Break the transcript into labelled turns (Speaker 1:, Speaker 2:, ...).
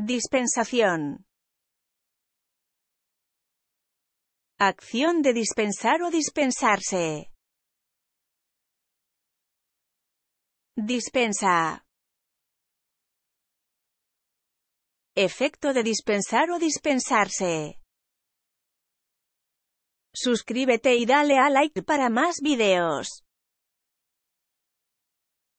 Speaker 1: Dispensación. Acción de dispensar o dispensarse. Dispensa. Efecto de dispensar o dispensarse. Suscríbete y dale a like para más videos.